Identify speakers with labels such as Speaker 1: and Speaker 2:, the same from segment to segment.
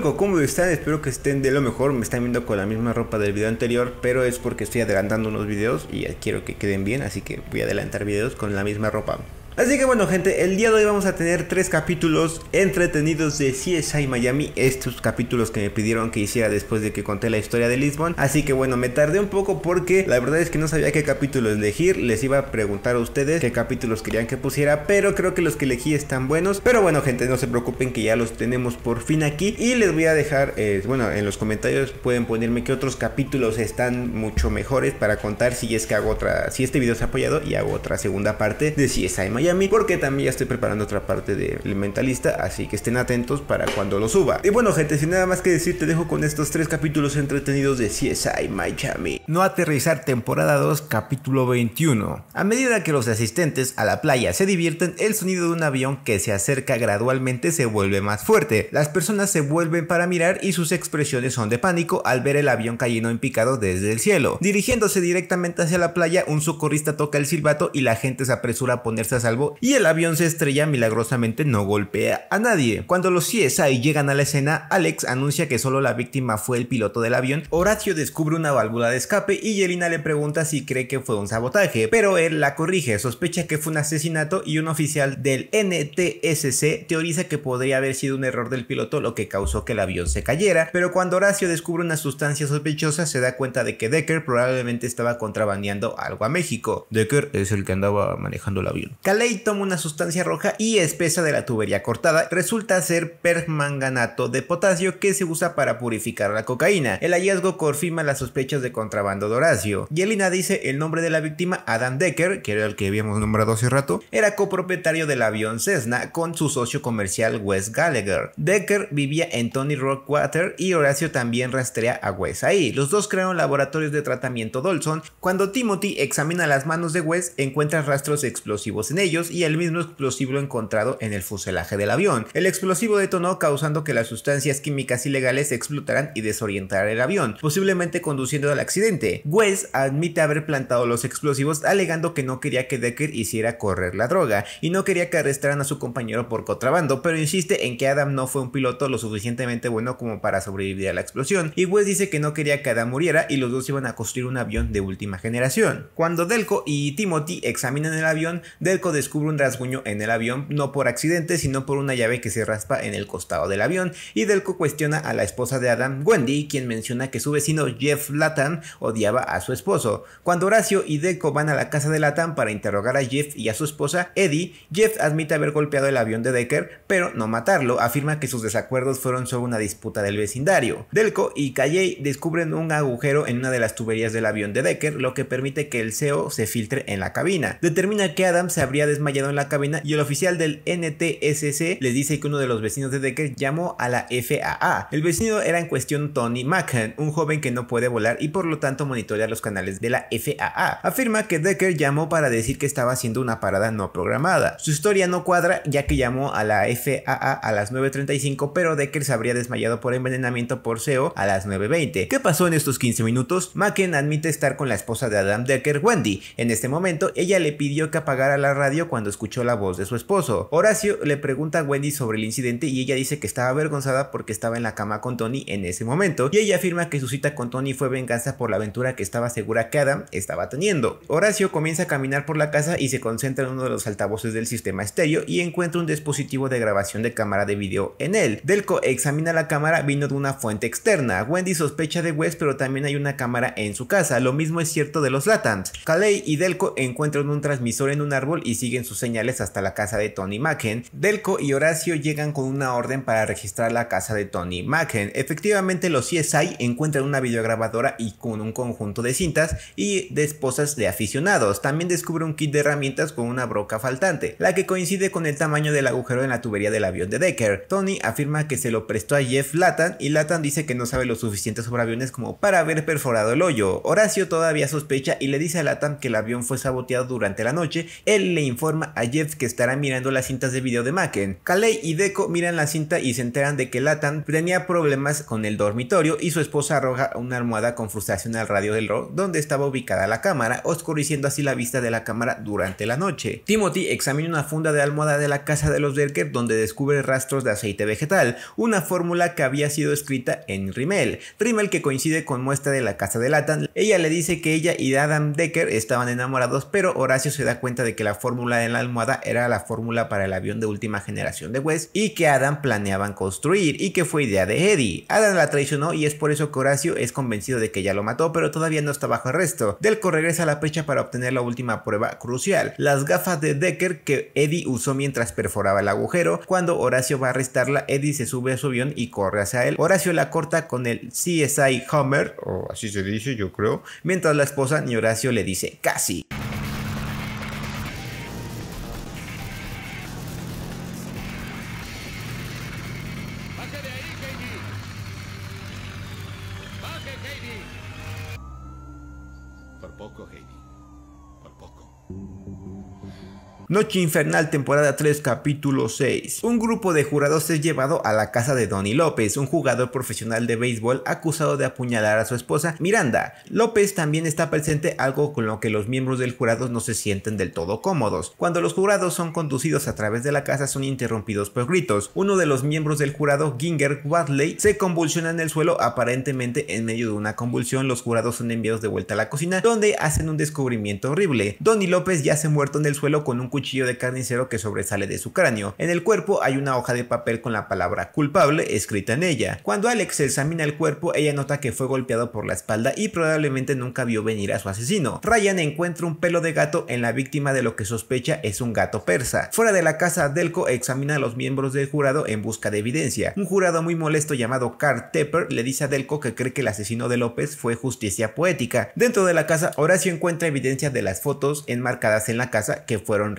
Speaker 1: Cómo están, espero que estén de lo mejor. Me están viendo con la misma ropa del video anterior, pero es porque estoy adelantando unos videos y quiero que queden bien, así que voy a adelantar videos con la misma ropa. Así que bueno gente, el día de hoy vamos a tener tres capítulos entretenidos de CSI Miami, estos capítulos que me pidieron que hiciera después de que conté la historia de Lisbon, así que bueno, me tardé un poco porque la verdad es que no sabía qué capítulos elegir, les iba a preguntar a ustedes qué capítulos querían que pusiera, pero creo que los que elegí están buenos, pero bueno gente, no se preocupen que ya los tenemos por fin aquí y les voy a dejar, eh, bueno, en los comentarios pueden ponerme que otros capítulos están mucho mejores para contar si es que hago otra, si este video se ha apoyado y hago otra segunda parte de CSI Miami mí porque también ya estoy preparando otra parte del de mentalista, así que estén atentos para cuando lo suba. Y bueno, gente, sin nada más que decir, te dejo con estos tres capítulos entretenidos de si CSI Chami No aterrizar temporada 2, capítulo 21. A medida que los asistentes a la playa se divierten, el sonido de un avión que se acerca gradualmente se vuelve más fuerte. Las personas se vuelven para mirar y sus expresiones son de pánico al ver el avión cayendo en picado desde el cielo. Dirigiéndose directamente hacia la playa, un socorrista toca el silbato y la gente se apresura a ponerse a y el avión se estrella milagrosamente no golpea a nadie. Cuando los CSI llegan a la escena, Alex anuncia que solo la víctima fue el piloto del avión, Horacio descubre una válvula de escape y Yelena le pregunta si cree que fue un sabotaje, pero él la corrige, sospecha que fue un asesinato y un oficial del NTSC teoriza que podría haber sido un error del piloto lo que causó que el avión se cayera, pero cuando Horacio descubre una sustancia sospechosa se da cuenta de que Decker probablemente estaba contrabandeando algo a México. Decker es el que andaba manejando el avión ley toma una sustancia roja y espesa de la tubería cortada, resulta ser permanganato de potasio que se usa para purificar la cocaína. El hallazgo confirma las sospechas de contrabando de Horacio. Yelina dice el nombre de la víctima, Adam Decker, que era el que habíamos nombrado hace rato, era copropietario del avión Cessna con su socio comercial Wes Gallagher. Decker vivía en Tony Rockwater y Horacio también rastrea a Wes ahí. Los dos crearon laboratorios de tratamiento Dolson. Cuando Timothy examina las manos de Wes, encuentra rastros explosivos en ellas y el mismo explosivo encontrado en el fuselaje del avión. El explosivo detonó causando que las sustancias químicas ilegales explotaran y desorientaran el avión, posiblemente conduciendo al accidente. Wes admite haber plantado los explosivos alegando que no quería que Decker hiciera correr la droga y no quería que arrestaran a su compañero por contrabando, pero insiste en que Adam no fue un piloto lo suficientemente bueno como para sobrevivir a la explosión y Wes dice que no quería que Adam muriera y los dos iban a construir un avión de última generación. Cuando Delco y Timothy examinan el avión, Delco descubre un rasguño en el avión, no por accidente, sino por una llave que se raspa en el costado del avión, y Delco cuestiona a la esposa de Adam, Wendy, quien menciona que su vecino Jeff Latham odiaba a su esposo. Cuando Horacio y Delco van a la casa de Latham para interrogar a Jeff y a su esposa, Eddie, Jeff admite haber golpeado el avión de Decker, pero no matarlo, afirma que sus desacuerdos fueron solo una disputa del vecindario. Delco y Calle descubren un agujero en una de las tuberías del avión de Decker, lo que permite que el CEO se filtre en la cabina. Determina que Adam se habría desmayado en la cabina y el oficial del NTSC les dice que uno de los vecinos de Decker llamó a la FAA. El vecino era en cuestión Tony Macken un joven que no puede volar y por lo tanto monitorea los canales de la FAA. Afirma que Decker llamó para decir que estaba haciendo una parada no programada. Su historia no cuadra ya que llamó a la FAA a las 9.35 pero Decker se habría desmayado por envenenamiento por SEO a las 9.20. ¿Qué pasó en estos 15 minutos? Macken admite estar con la esposa de Adam Decker, Wendy. En este momento ella le pidió que apagara la radio cuando escuchó la voz de su esposo. Horacio le pregunta a Wendy sobre el incidente y ella dice que estaba avergonzada porque estaba en la cama con Tony en ese momento y ella afirma que su cita con Tony fue venganza por la aventura que estaba segura que Adam estaba teniendo. Horacio comienza a caminar por la casa y se concentra en uno de los altavoces del sistema estéreo y encuentra un dispositivo de grabación de cámara de video en él. Delco examina la cámara vino de una fuente externa. Wendy sospecha de Wes pero también hay una cámara en su casa. Lo mismo es cierto de los Latans. Kalei y Delco encuentran un transmisor en un árbol y siguen siguen sus señales hasta la casa de Tony Macken. Delco y Horacio llegan con una orden para registrar la casa de Tony Macken. Efectivamente, los CSI encuentran una videograbadora y con un conjunto de cintas y de esposas de aficionados. También descubre un kit de herramientas con una broca faltante, la que coincide con el tamaño del agujero en la tubería del avión de Decker. Tony afirma que se lo prestó a Jeff Latan y Latan dice que no sabe lo suficiente sobre aviones como para haber perforado el hoyo. Horacio todavía sospecha y le dice a Latan que el avión fue saboteado durante la noche. Él le informa a Jeff que estará mirando las cintas de video de Macken. Kalei y Deco miran la cinta y se enteran de que Latan tenía problemas con el dormitorio y su esposa arroja una almohada con frustración al radio del rock donde estaba ubicada la cámara, oscureciendo así la vista de la cámara durante la noche. Timothy examina una funda de almohada de la casa de los Decker donde descubre rastros de aceite vegetal, una fórmula que había sido escrita en Rimmel. Rimmel que coincide con muestra de la casa de Latan. Ella le dice que ella y Adam Decker estaban enamorados, pero Horacio se da cuenta de que la fórmula fórmula la almohada era la fórmula para el avión de última generación de West y que Adam planeaban construir y que fue idea de Eddie. Adam la traicionó y es por eso que Horacio es convencido de que ya lo mató pero todavía no está bajo arresto. Delco regresa a la pecha para obtener la última prueba crucial, las gafas de Decker que Eddie usó mientras perforaba el agujero. Cuando Horacio va a arrestarla, Eddie se sube a su avión y corre hacia él. Horacio la corta con el CSI Hammer, o así se dice yo creo, mientras la esposa Ni Horacio le dice casi. Noche Infernal, temporada 3, capítulo 6. Un grupo de jurados es llevado a la casa de Donny López, un jugador profesional de béisbol acusado de apuñalar a su esposa Miranda. López también está presente algo con lo que los miembros del jurado no se sienten del todo cómodos. Cuando los jurados son conducidos a través de la casa son interrumpidos por gritos. Uno de los miembros del jurado, Ginger Wadley, se convulsiona en el suelo aparentemente en medio de una convulsión. Los jurados son enviados de vuelta a la cocina donde hacen un descubrimiento horrible. Donny López ya ha muerto en el suelo con un cuchillo cuchillo de carnicero que sobresale de su cráneo. En el cuerpo hay una hoja de papel con la palabra culpable escrita en ella. Cuando Alex examina el cuerpo, ella nota que fue golpeado por la espalda y probablemente nunca vio venir a su asesino. Ryan encuentra un pelo de gato en la víctima de lo que sospecha es un gato persa. Fuera de la casa, Delco examina a los miembros del jurado en busca de evidencia. Un jurado muy molesto llamado Carl Tepper le dice a Delco que cree que el asesino de López fue justicia poética. Dentro de la casa, Horacio encuentra evidencia de las fotos enmarcadas en la casa que fueron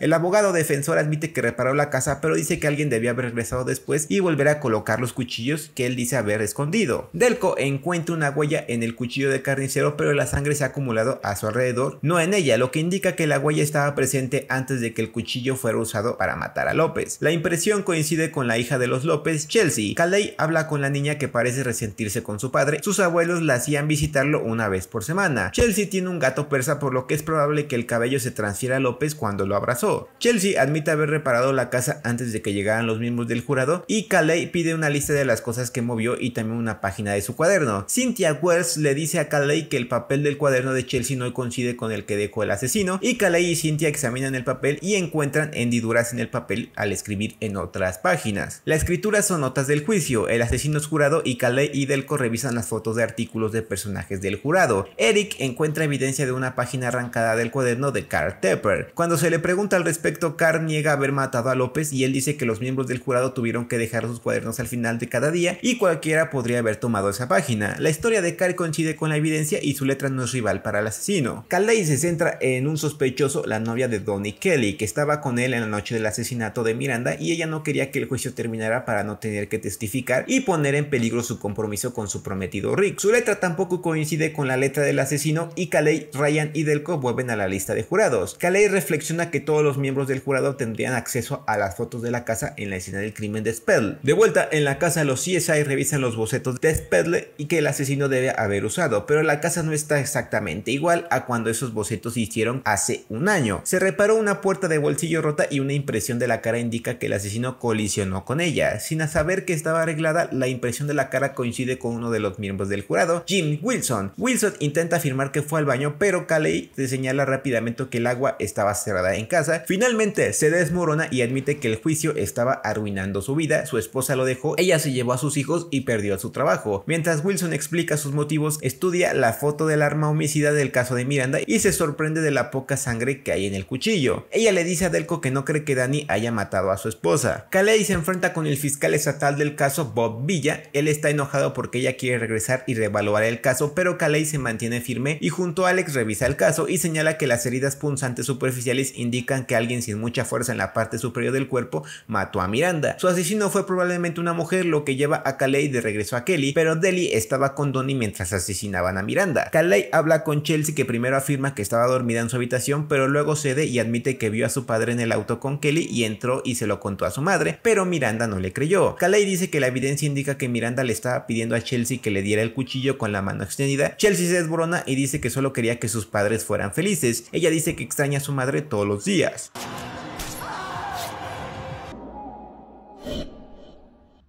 Speaker 1: el abogado defensor admite que reparó la casa, pero dice que alguien debía haber regresado después y volver a colocar los cuchillos que él dice haber escondido. Delco encuentra una huella en el cuchillo de carnicero, pero la sangre se ha acumulado a su alrededor, no en ella, lo que indica que la huella estaba presente antes de que el cuchillo fuera usado para matar a López. La impresión coincide con la hija de los López, Chelsea. Calley habla con la niña que parece resentirse con su padre. Sus abuelos la hacían visitarlo una vez por semana. Chelsea tiene un gato persa por lo que es probable que el cabello se transfiera a López cuando cuando lo abrazó. Chelsea admite haber reparado la casa antes de que llegaran los miembros del jurado y Calais pide una lista de las cosas que movió y también una página de su cuaderno. Cynthia Wells le dice a Calais que el papel del cuaderno de Chelsea no coincide con el que dejó el asesino y Calais y Cynthia examinan el papel y encuentran hendiduras en el papel al escribir en otras páginas. La escritura son notas del juicio, el asesino es jurado y Calais y Delco revisan las fotos de artículos de personajes del jurado. Eric encuentra evidencia de una página arrancada del cuaderno de Carl Tepper. Cuando se le pregunta al respecto, Carr niega haber matado a López y él dice que los miembros del jurado tuvieron que dejar sus cuadernos al final de cada día y cualquiera podría haber tomado esa página. La historia de Carr coincide con la evidencia y su letra no es rival para el asesino. Calei se centra en un sospechoso, la novia de Donnie Kelly, que estaba con él en la noche del asesinato de Miranda y ella no quería que el juicio terminara para no tener que testificar y poner en peligro su compromiso con su prometido Rick. Su letra tampoco coincide con la letra del asesino y Calais Ryan y Delco vuelven a la lista de jurados. Calley reflexiona que todos los miembros del jurado tendrían acceso a las fotos de la casa en la escena del crimen de Sperle. De vuelta, en la casa los CSI revisan los bocetos de Sperle y que el asesino debe haber usado, pero la casa no está exactamente igual a cuando esos bocetos se hicieron hace un año. Se reparó una puerta de bolsillo rota y una impresión de la cara indica que el asesino colisionó con ella. Sin saber que estaba arreglada, la impresión de la cara coincide con uno de los miembros del jurado, Jim Wilson. Wilson intenta afirmar que fue al baño, pero Calais le señala rápidamente que el agua estaba cerrada en casa, finalmente se desmorona y admite que el juicio estaba arruinando su vida, su esposa lo dejó, ella se llevó a sus hijos y perdió su trabajo. Mientras Wilson explica sus motivos, estudia la foto del arma homicida del caso de Miranda y se sorprende de la poca sangre que hay en el cuchillo. Ella le dice a Delco que no cree que Dani haya matado a su esposa. Kalei se enfrenta con el fiscal estatal del caso, Bob Villa. Él está enojado porque ella quiere regresar y reevaluar el caso, pero Kalei se mantiene firme y junto a Alex revisa el caso y señala que las heridas punzantes superficiales indican que alguien sin mucha fuerza en la parte superior del cuerpo mató a Miranda. Su asesino fue probablemente una mujer, lo que lleva a Kalei de regreso a Kelly, pero Deli estaba con Donnie mientras asesinaban a Miranda. Kalei habla con Chelsea que primero afirma que estaba dormida en su habitación, pero luego cede y admite que vio a su padre en el auto con Kelly y entró y se lo contó a su madre, pero Miranda no le creyó. Kalei dice que la evidencia indica que Miranda le estaba pidiendo a Chelsea que le diera el cuchillo con la mano extendida. Chelsea se desborona y dice que solo quería que sus padres fueran felices. Ella dice que extraña a su madre todos los días.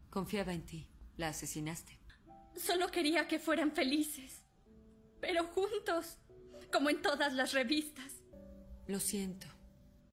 Speaker 1: Confiaba en ti. La asesinaste. Solo quería que fueran felices. Pero juntos. Como en todas las revistas. Lo siento.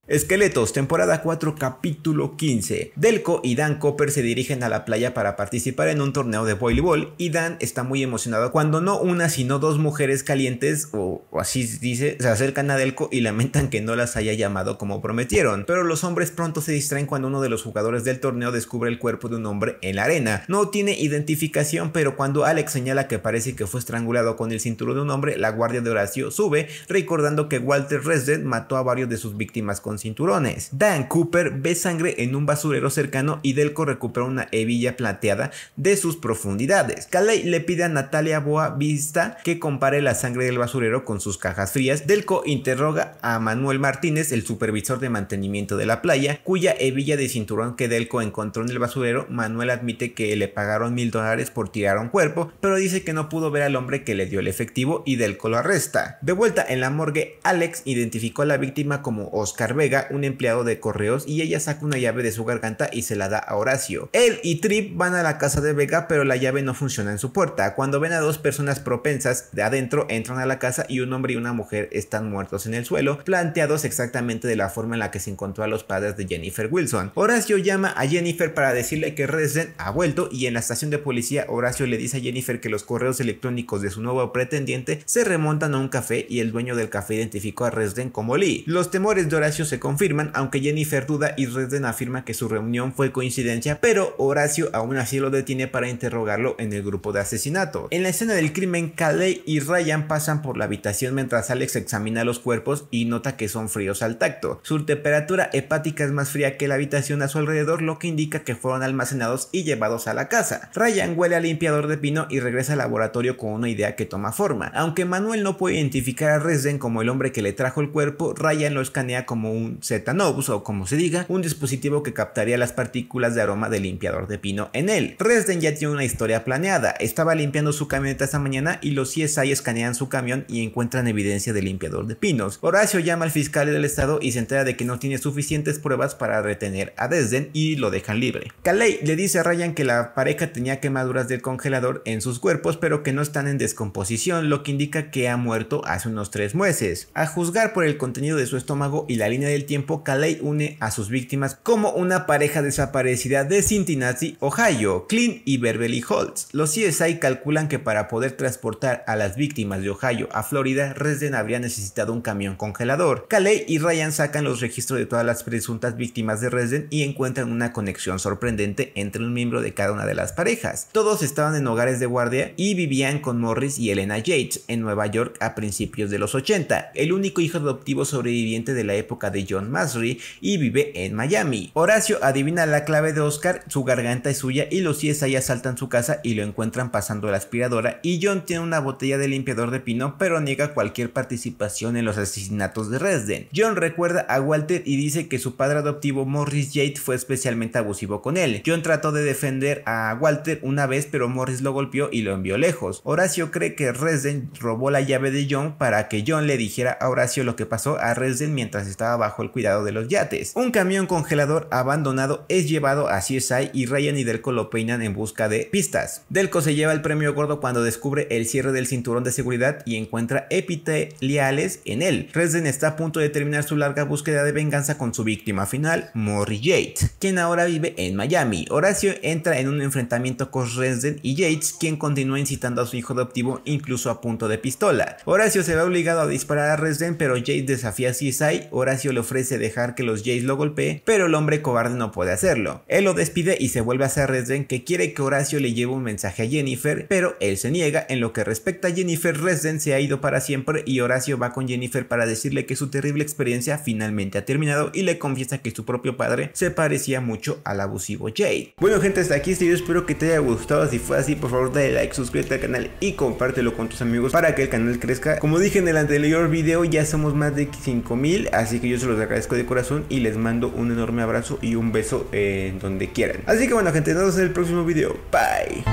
Speaker 1: Esqueletos, temporada 4, capítulo 15. Delco y Dan Copper se dirigen a la playa para participar en un torneo de voleibol y Dan está muy emocionado cuando no una sino dos mujeres calientes, o, así dice, se acercan a Delco y lamentan que no las haya llamado como prometieron. Pero los hombres pronto se distraen cuando uno de los jugadores del torneo descubre el cuerpo de un hombre en la arena. No tiene identificación, pero cuando Alex señala que parece que fue estrangulado con el cinturón de un hombre, la guardia de Horacio sube, recordando que Walter Resident mató a varios de sus víctimas con cinturones. Dan Cooper ve sangre en un basurero cercano y Delco recupera una hebilla plateada de sus profundidades. Calais le pide a Natalia Boa Vista que compare la sangre del basurero con sus cajas frías. Delco interroga a Manuel Martínez, el supervisor de mantenimiento de la playa, cuya hebilla de cinturón que Delco encontró en el basurero, Manuel admite que le pagaron mil dólares por tirar un cuerpo, pero dice que no pudo ver al hombre que le dio el efectivo y Delco lo arresta. De vuelta en la morgue, Alex identificó a la víctima como Oscar B un empleado de correos, y ella saca una llave de su garganta y se la da a Horacio. Él y Trip van a la casa de Vega, pero la llave no funciona en su puerta. Cuando ven a dos personas propensas de adentro, entran a la casa y un hombre y una mujer están muertos en el suelo, planteados exactamente de la forma en la que se encontró a los padres de Jennifer Wilson. Horacio llama a Jennifer para decirle que Resden ha vuelto y en la estación de policía Horacio le dice a Jennifer que los correos electrónicos de su nuevo pretendiente se remontan a un café y el dueño del café identificó a Resden como Lee. Los temores de Horacio se se confirman, aunque Jennifer duda y Resden afirma que su reunión fue coincidencia, pero Horacio aún así lo detiene para interrogarlo en el grupo de asesinato. En la escena del crimen, Calais y Ryan pasan por la habitación mientras Alex examina los cuerpos y nota que son fríos al tacto. Su temperatura hepática es más fría que la habitación a su alrededor, lo que indica que fueron almacenados y llevados a la casa. Ryan huele a limpiador de pino y regresa al laboratorio con una idea que toma forma. Aunque Manuel no puede identificar a Resden como el hombre que le trajo el cuerpo, Ryan lo escanea como un un z nobus o como se diga, un dispositivo que captaría las partículas de aroma del limpiador de pino en él. Resden ya tiene una historia planeada, estaba limpiando su camioneta esta mañana y los CSI escanean su camión y encuentran evidencia del limpiador de pinos. Horacio llama al fiscal del estado y se entera de que no tiene suficientes pruebas para retener a Desden y lo dejan libre. Kalei le dice a Ryan que la pareja tenía quemaduras del congelador en sus cuerpos pero que no están en descomposición, lo que indica que ha muerto hace unos tres meses. A juzgar por el contenido de su estómago y la línea de el tiempo, Kalei une a sus víctimas como una pareja desaparecida de Cincinnati, Ohio, Clint y Beverly Holtz. Los CSI calculan que para poder transportar a las víctimas de Ohio a Florida, Resden habría necesitado un camión congelador. Calais y Ryan sacan los registros de todas las presuntas víctimas de Resden y encuentran una conexión sorprendente entre un miembro de cada una de las parejas. Todos estaban en hogares de guardia y vivían con Morris y Elena Yates en Nueva York a principios de los 80. El único hijo adoptivo sobreviviente de la época de John Masry y vive en Miami. Horacio adivina la clave de Oscar, su garganta es suya y los CSI asaltan su casa y lo encuentran pasando la aspiradora y John tiene una botella de limpiador de pino pero niega cualquier participación en los asesinatos de Resden. John recuerda a Walter y dice que su padre adoptivo Morris Jade fue especialmente abusivo con él. John trató de defender a Walter una vez pero Morris lo golpeó y lo envió lejos. Horacio cree que Resden robó la llave de John para que John le dijera a Horacio lo que pasó a Resden mientras estaba bajo el cuidado de los yates. Un camión congelador abandonado es llevado a CSI y Ryan y Delco lo peinan en busca de pistas. Delco se lleva el premio gordo cuando descubre el cierre del cinturón de seguridad y encuentra epiteliales en él. Resden está a punto de terminar su larga búsqueda de venganza con su víctima final, Morrie Yates, quien ahora vive en Miami. Horacio entra en un enfrentamiento con Resden y Yates, quien continúa incitando a su hijo adoptivo incluso a punto de pistola. Horacio se ve obligado a disparar a Resden, pero Yates desafía a CSI, Horacio le ofrece dejar que los Jays lo golpee, pero el hombre cobarde no puede hacerlo. Él lo despide y se vuelve a hacer Resden que quiere que Horacio le lleve un mensaje a Jennifer, pero él se niega. En lo que respecta a Jennifer, Resden se ha ido para siempre y Horacio va con Jennifer para decirle que su terrible experiencia finalmente ha terminado y le confiesa que su propio padre se parecía mucho al abusivo Jay. Bueno gente, hasta aquí este video, espero que te haya gustado, si fue así por favor dale like, suscríbete al canal y compártelo con tus amigos para que el canal crezca. Como dije en el anterior video ya somos más de 5000, así que yo los agradezco de corazón y les mando un enorme abrazo y un beso en eh, donde quieran. Así que bueno gente, nos vemos en el próximo video. Bye.